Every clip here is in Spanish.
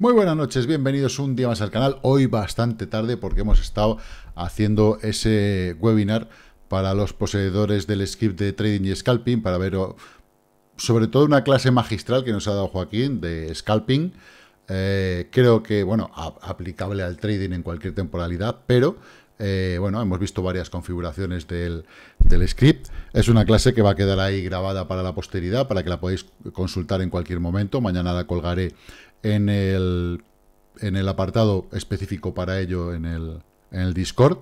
Muy buenas noches, bienvenidos un día más al canal. Hoy bastante tarde porque hemos estado haciendo ese webinar para los poseedores del script de trading y scalping para ver sobre todo una clase magistral que nos ha dado Joaquín de scalping. Eh, creo que, bueno, aplicable al trading en cualquier temporalidad, pero eh, bueno, hemos visto varias configuraciones del, del, script. Es una clase que va a quedar ahí grabada para la posteridad, para que la podáis consultar en cualquier momento. Mañana la colgaré en el, apartado específico para ello en el, Discord.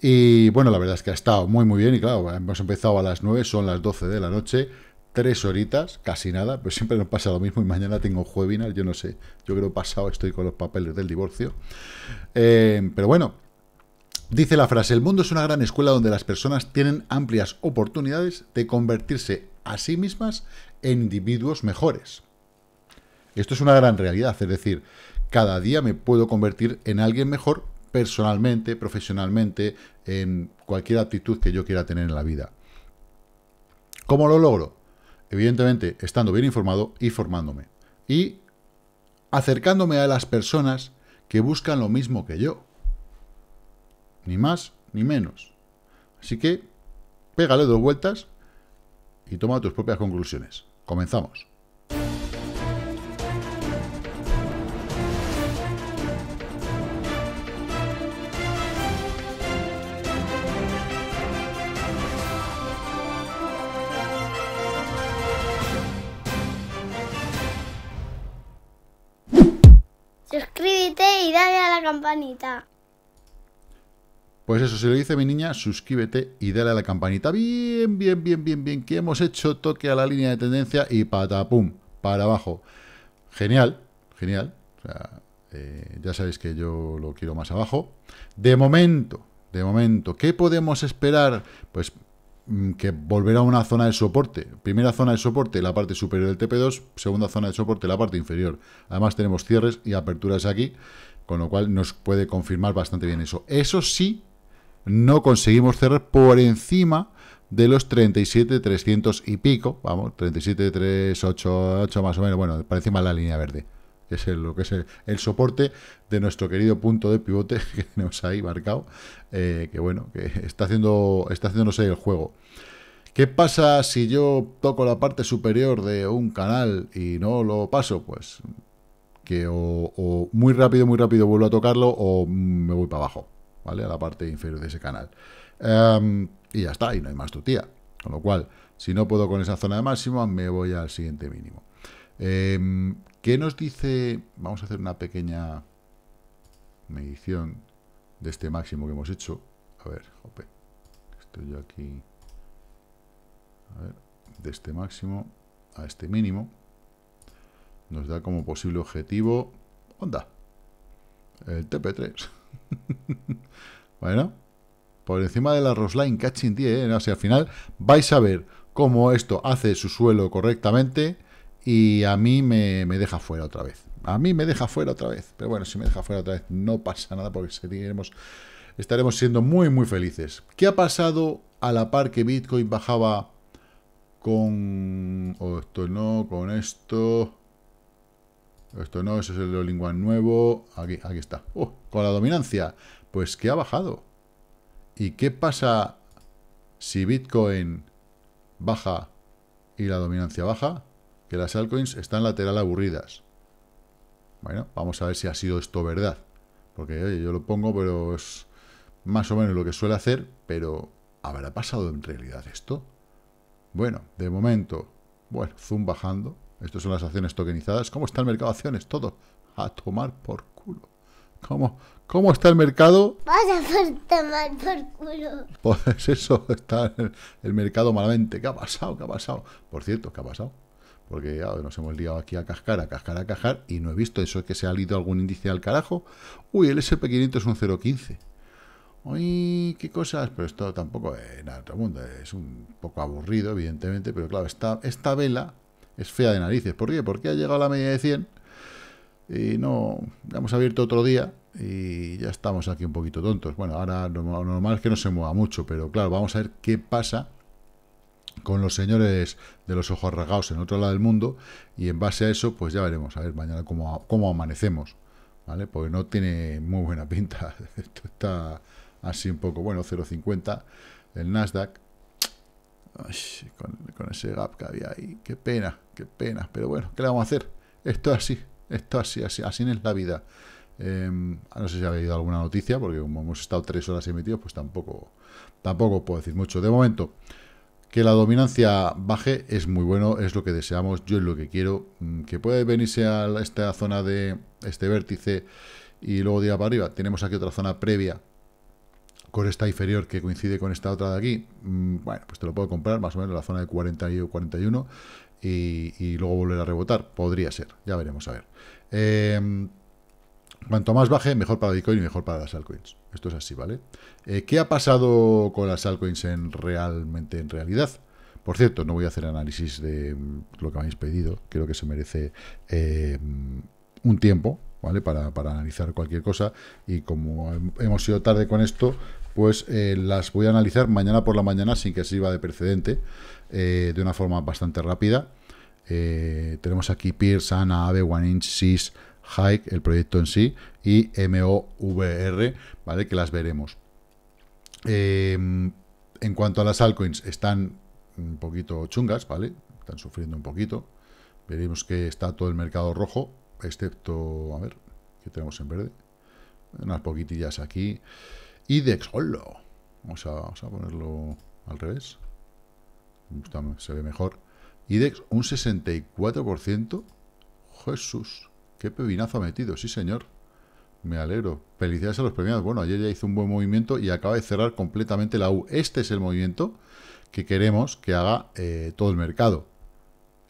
Y bueno, la verdad es que ha estado muy muy bien y claro, hemos empezado a las 9, son las 12 de la noche, tres horitas, casi nada, pero pues siempre nos pasa lo mismo y mañana tengo webinar, yo no sé, yo creo pasado estoy con los papeles del divorcio. Eh, pero bueno, dice la frase, el mundo es una gran escuela donde las personas tienen amplias oportunidades de convertirse a sí mismas en individuos mejores. Esto es una gran realidad, es decir, cada día me puedo convertir en alguien mejor personalmente, profesionalmente, en cualquier actitud que yo quiera tener en la vida. ¿Cómo lo logro? Evidentemente, estando bien informado y formándome. Y acercándome a las personas que buscan lo mismo que yo. Ni más ni menos. Así que, pégale dos vueltas y toma tus propias conclusiones. Comenzamos. Suscríbete y dale a la campanita. Pues eso, si lo dice mi niña, suscríbete y dale a la campanita. Bien, bien, bien, bien, bien. Que hemos hecho toque a la línea de tendencia y patapum, para abajo. Genial, genial. Eh, ya sabéis que yo lo quiero más abajo. De momento, de momento, ¿qué podemos esperar? Pues Mm, que volverá a una zona de soporte. Primera zona de soporte, la parte superior del TP2, segunda zona de soporte, la parte inferior. Además tenemos cierres y aperturas aquí, con lo cual nos puede confirmar bastante bien eso. Eso sí, no conseguimos cerrar por encima de los 37.300 y pico, vamos, 37.388 más o menos, bueno, por encima de la línea verde es el, lo que es el, soporte de nuestro querido punto de pivote que tenemos ahí marcado, eh, que bueno, que está haciendo, está haciéndose el juego. ¿Qué pasa si yo toco la parte superior de un canal y no lo paso? Pues que o, muy rápido, muy rápido vuelvo a tocarlo o me voy para abajo, ¿vale? A la parte inferior de ese canal. Em, y ya está, y no hay más tutía. Con lo cual, si no puedo con esa zona de máxima, me voy al siguiente mínimo. Em, ¿Qué nos dice? Vamos a hacer una pequeña medición de este máximo que hemos hecho. A ver, jope. Estoy yo aquí. A ver, de este máximo a este mínimo. Nos da como posible objetivo. Onda. El TP3. bueno. Por encima de la Rosline Catching 10. ¿eh? O al final vais a ver cómo esto hace su suelo correctamente y a mí me, deja fuera otra vez. A mí me deja fuera otra vez. Pero bueno, si me deja fuera otra vez, no pasa nada porque seguiremos, estaremos siendo muy, muy felices. ¿Qué ha pasado a la par que Bitcoin bajaba con... esto no, con esto... Esto no, ese es el Linguan nuevo. Aquí, aquí está. Oh, con la dominancia. Pues que ha bajado. ¿Y qué pasa si Bitcoin baja y la dominancia baja? que las altcoins están lateral aburridas. Bueno, vamos a ver si ha sido esto verdad. Porque oye, yo lo pongo, pero es más o menos lo que suele hacer, pero ¿habrá pasado en realidad esto? Bueno, de momento, bueno, zoom bajando. Estas son las acciones tokenizadas. ¿Cómo está el mercado de acciones? Todo a tomar por culo. ¿Cómo, ¿Cómo está el mercado? a por tomar por culo. Pues eso, está el mercado malamente. ¿Qué ha pasado? ¿Qué ha pasado? Por cierto, ¿qué ha pasado? Porque ya nos hemos liado aquí a cascar, a cascar, a cascar, y no he visto eso, que se ha lito algún índice al carajo. Uy, el SP500 es un 0,15. Uy, qué cosas, pero esto tampoco es nada todo mundo, es un poco aburrido, evidentemente, pero claro, esta, esta vela es fea de narices. ¿Por qué? Porque ha llegado a la media de 100 y no, hemos abierto otro día y ya estamos aquí un poquito tontos. Bueno, ahora lo normal es que no se mueva mucho, pero claro, vamos a ver qué pasa con los señores de los ojos rasgados en otro lado del mundo y en base a eso, pues ya veremos, a ver mañana cómo, amanecemos, ¿vale? Porque no tiene muy buena pinta, esto está así un poco, bueno, 0,50 el Nasdaq, con, ese gap que había ahí, qué pena, qué pena, pero bueno, ¿qué le vamos a hacer? Esto así, esto así, así, así es la vida. Em, no sé si ha habido alguna noticia, porque como hemos estado tres horas emitidos, pues tampoco, tampoco puedo decir mucho. De momento, que la dominancia baje es muy bueno, es lo que deseamos, yo es lo que quiero. Mm, que puede venirse a esta zona de este vértice y luego diga para arriba. Tenemos aquí otra zona previa con esta inferior que coincide con esta otra de aquí. Mm, bueno, pues te lo puedo comprar más o menos en la zona de 40 y 41 y, y luego volver a rebotar. Podría ser, ya veremos a ver. Em, Cuanto más baje, mejor para Bitcoin y mejor para las altcoins. Esto es así, ¿vale? Eh, ¿Qué ha pasado con las altcoins en realmente en realidad? Por cierto, no voy a hacer análisis de mm, lo que habéis pedido. Creo que se merece eh, un tiempo, ¿vale? Para, analizar cualquier cosa. Y como hemos sido tarde con esto, pues eh, las voy a analizar mañana por la mañana sin que sirva de precedente, de una forma bastante rápida. tenemos aquí Pierce, Ana, Ave, One Inch, Sis, Hike, el proyecto en sí, y MOVR, ¿vale? Que las veremos. Em, en cuanto a las altcoins, están un poquito chungas, ¿vale? Están sufriendo un poquito. Veremos que está todo el mercado rojo, excepto, a ver, que tenemos en verde? Unas poquitillas aquí. IDEX, ¡holo! Vamos a, vamos a ponerlo al revés. Se ve mejor. IDEX, un 64%. Jesús. Qué pepinazo ha metido, sí señor. Me alegro. Felicidades a los premiados. Bueno, ayer ya hizo un buen movimiento y acaba de cerrar completamente la U. Este es el movimiento que queremos que haga eh, todo el mercado.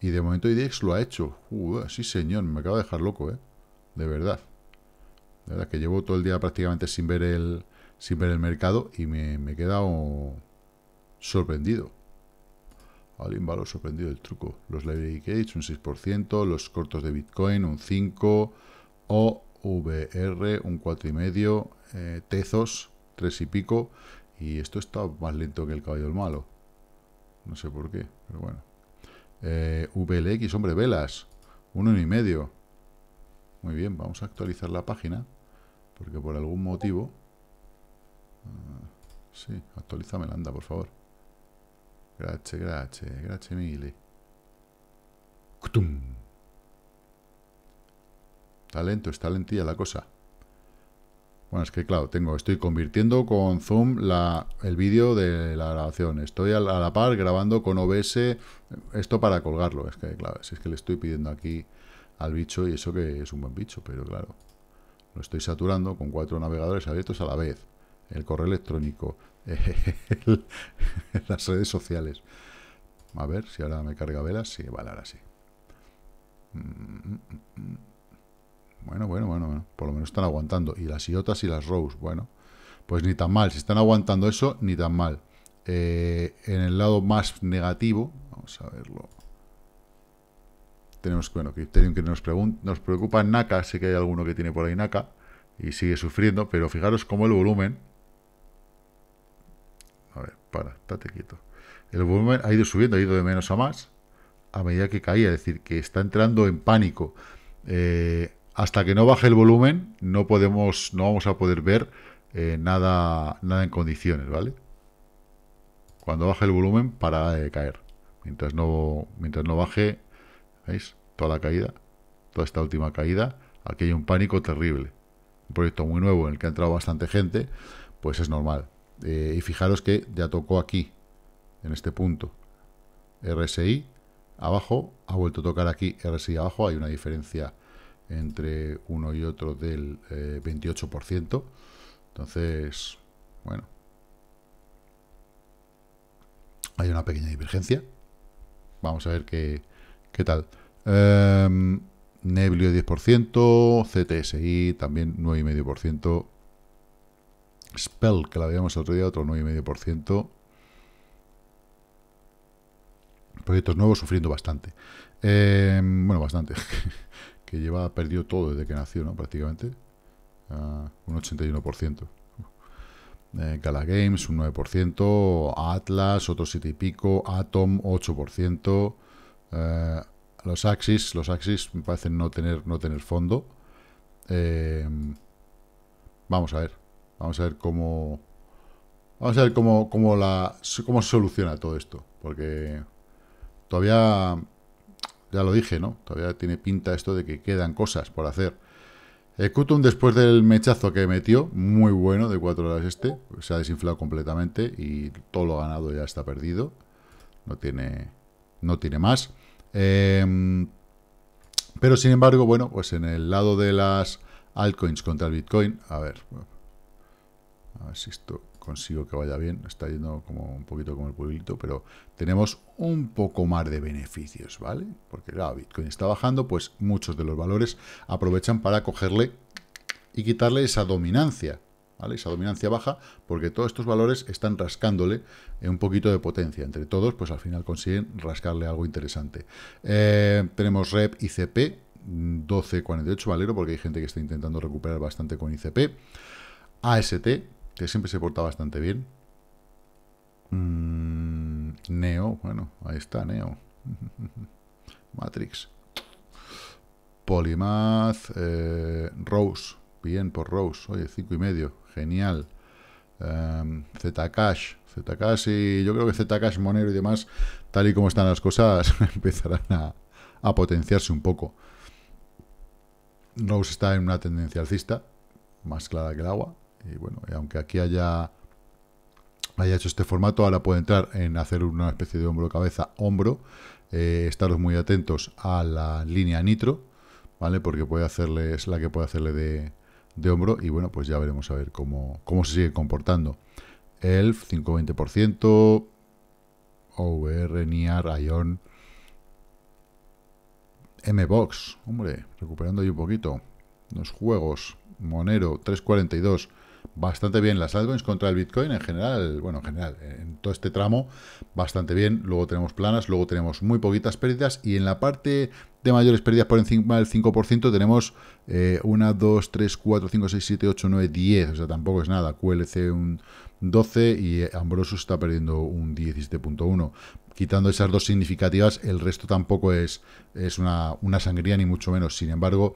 Y de momento IDEX lo ha hecho. sí señor, me acaba de dejar loco, ¿eh? De verdad. De verdad que llevo todo el día prácticamente sin ver el, sin ver el mercado y me, me he quedado sorprendido. Alguien valor sorprendido del truco. Los Library Gates un 6%, los cortos de Bitcoin un 5%, OVR un 4,5%, medio, eh, Tezos 3 y pico. Y esto está más lento que el caballo del malo. No sé por qué, pero bueno. Eh, VLX, hombre, velas, uno y medio. Muy bien, vamos a actualizar la página, porque por algún motivo... Ah, sí, actualízame la anda, por favor gracias grazie, grazie mille. ¡Ctum! Está lento, está lentilla la cosa. Bueno, es que claro, tengo, estoy convirtiendo con Zoom la, el vídeo de la grabación. Estoy a la, a la, par grabando con OBS esto para colgarlo. Es que claro, si es que le estoy pidiendo aquí al bicho y eso que es un buen bicho, pero claro, lo estoy saturando con cuatro navegadores abiertos a la vez el correo electrónico, las redes sociales. A ver si ahora me carga velas. Sí, vale, ahora sí. Bueno, bueno, bueno, bueno. Por lo menos están aguantando. Y las iotas y las rows, bueno. Pues ni tan mal. Si están aguantando eso, ni tan mal. Eh, en el lado más negativo, vamos a verlo. Tenemos, bueno, que nos, nos preocupa Naka. Sé que hay alguno que tiene por ahí Naka y sigue sufriendo, pero fijaros cómo el volumen para, estate quieto. El volumen ha ido subiendo, ha ido de menos a más a medida que caía, es decir, que está entrando en pánico. Eh, hasta que no baje el volumen, no podemos, no vamos a poder ver eh, nada, nada en condiciones, ¿vale? Cuando baje el volumen, para de caer. Mientras no, mientras no baje, ¿veis? Toda la caída, toda esta última caída, aquí hay un pánico terrible. Un proyecto muy nuevo en el que ha entrado bastante gente, pues es normal. Eh, y fijaros que ya tocó aquí, en este punto. RSI abajo, ha vuelto a tocar aquí RSI abajo, hay una diferencia entre uno y otro del 28%. Eh, Entonces, bueno, hay una pequeña divergencia. Vamos a ver qué, qué tal. Em, Neblio 10%, CTSI también 9,5%. Spell, que la veíamos el otro día, otro 9,5%. Proyectos nuevos sufriendo bastante. Eh, bueno, bastante. que lleva perdido todo desde que nació, ¿no? Prácticamente. Ah, un 81%. Eh, Gala Games, un 9%. Atlas, otro 7 y pico. Atom, 8%. Eh, los Axis, los Axis me parecen no tener, no tener fondo. Eh, vamos a ver. Vamos a ver cómo... Vamos a ver cómo, cómo soluciona todo esto. Porque todavía... Ya lo dije, ¿no? Todavía tiene pinta esto de que quedan cosas por hacer. El eh, Kutum, después del mechazo que metió, muy bueno, de cuatro horas este, se ha desinflado completamente y todo lo ganado ya está perdido. No tiene, no tiene más. Em, pero sin embargo, bueno, pues en el lado de las altcoins contra el Bitcoin, a ver, a ver si esto consigo que vaya bien. Está yendo como un poquito como el pueblito, pero tenemos un poco más de beneficios, ¿vale? Porque la Bitcoin está bajando, pues muchos de los valores aprovechan para cogerle y quitarle esa dominancia, ¿vale? Esa dominancia baja, porque todos estos valores están rascándole un poquito de potencia. Entre todos, pues al final consiguen rascarle algo interesante. Eh, tenemos REP, ICP, 12,48 valero, porque hay gente que está intentando recuperar bastante con ICP. AST, que siempre se porta bastante bien. Mm, Neo, bueno, ahí está Neo. Matrix. Polymath, eh, Rose, bien por Rose, oye, cinco y medio, genial. Em, Zcash, Zcash y yo creo que Zcash, Monero y demás, tal y como están las cosas, empezarán a, a potenciarse un poco. Rose está en una tendencia alcista, más clara que el agua, y bueno, aunque aquí haya, haya hecho este formato, ahora puede entrar en hacer una especie de hombro-cabeza, hombro. Eh, estaros muy atentos a la línea nitro, ¿vale? Porque puede hacerle, es la que puede hacerle de, hombro. Y bueno, pues ya veremos a ver cómo, cómo se sigue comportando. Elf, 520%, OVR, NIAR, ION, MBOX, hombre, recuperando ahí un poquito. Los juegos, Monero, 342 bastante bien las altcoins contra el Bitcoin en general, bueno, en general, en todo este tramo, bastante bien. Luego tenemos planas, luego tenemos muy poquitas pérdidas y en la parte de mayores pérdidas por encima del 5% tenemos 1, 2, 3, 4, 5, 6, 7, 8, 9, 10, o sea, tampoco es nada. QLC un 12 y eh, Ambrosus está perdiendo un 17.1. Quitando esas dos significativas, el resto tampoco es, es una, una sangría ni mucho menos. Sin embargo,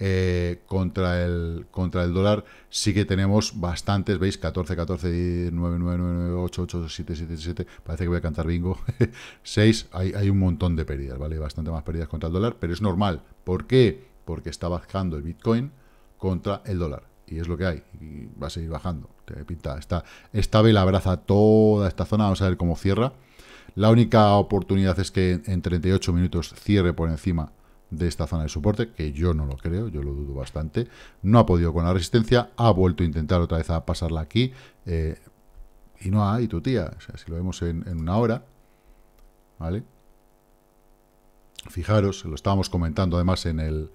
eh, contra, el, contra el dólar sí que tenemos bastantes, veis, 14, 14, 9, 9, 9, 8, 8, 7, 7, 7, parece que voy a cantar bingo, 6, hay, un montón de pérdidas, ¿vale? Bastante más pérdidas contra el dólar, pero es normal. ¿Por qué? Porque está bajando el Bitcoin contra el dólar y es lo que hay, y va a seguir bajando. Te pinta, está esta vela abraza toda esta zona, vamos a ver cómo cierra. La única oportunidad es que en 38 minutos cierre por encima de esta zona de soporte, que yo no lo creo, yo lo dudo bastante. No ha podido con la resistencia, ha vuelto a intentar otra vez a pasarla aquí, eh, y no y tu tía, si lo vemos en, una hora, ¿vale? Fijaros, lo estábamos comentando además en el,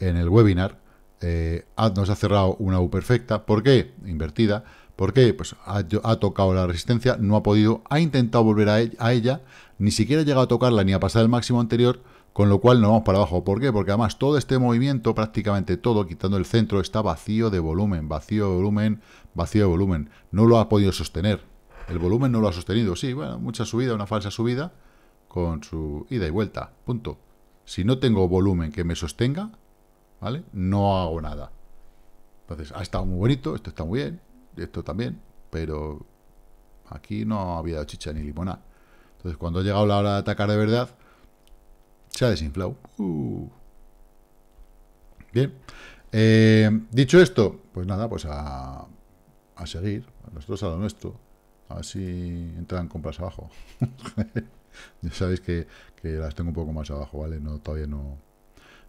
en el webinar, eh, nos ha cerrado una U perfecta, ¿por qué? Invertida, ¿Por qué? Pues ha, tocado la resistencia, no ha podido, ha intentado volver a, e, a, ella, ni siquiera ha llegado a tocarla ni a pasar el máximo anterior, con lo cual nos vamos para abajo. ¿Por qué? Porque además todo este movimiento, prácticamente todo, quitando el centro, está vacío de volumen, vacío de volumen, vacío de volumen. No lo ha podido sostener. El volumen no lo ha sostenido. Sí, bueno, mucha subida, una falsa subida, con su ida y vuelta, punto. Si no tengo volumen que me sostenga, ¿vale? No hago nada. Entonces, ha estado muy bonito, esto está muy bien, esto también, pero aquí no había chicha ni limonada... Entonces, cuando ha llegado la hora de atacar de verdad, se ha desinflado. Uh. Bien. Eh, dicho esto, pues nada, pues a, a seguir. Nosotros a lo nuestro. A ver si entran compras abajo. ya sabéis que, las tengo un poco más abajo, ¿vale? No, todavía no.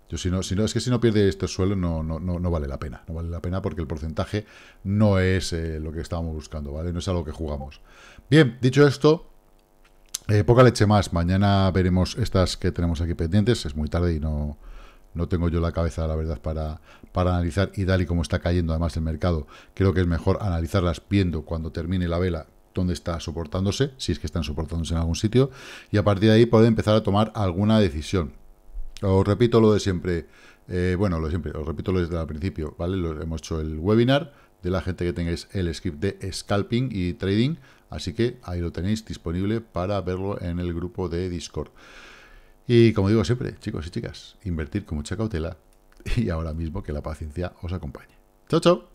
Yo si no, si no, es que si no pierde este suelo no, no, no, vale la pena. No vale la pena porque el porcentaje no es eh, lo que estábamos buscando, ¿vale? No es algo que jugamos. Bien, dicho esto, eh, poca leche más. Mañana veremos estas que tenemos aquí pendientes. Es muy tarde y no, no tengo yo la cabeza, la verdad, para, para analizar. Y tal y como está cayendo además el mercado, creo que es mejor analizarlas viendo cuando termine la vela dónde está soportándose, si es que están soportándose en algún sitio, y a partir de ahí poder empezar a tomar alguna decisión. Os repito lo de siempre, eh, bueno, lo de siempre, os repito lo desde el principio, ¿vale? Lo, hemos hecho el webinar de la gente que tengáis el script de scalping y trading, Así que ahí lo tenéis disponible para verlo en el grupo de Discord. Y como digo siempre, chicos y chicas, invertir con mucha cautela y ahora mismo que la paciencia os acompañe. Chao, chao.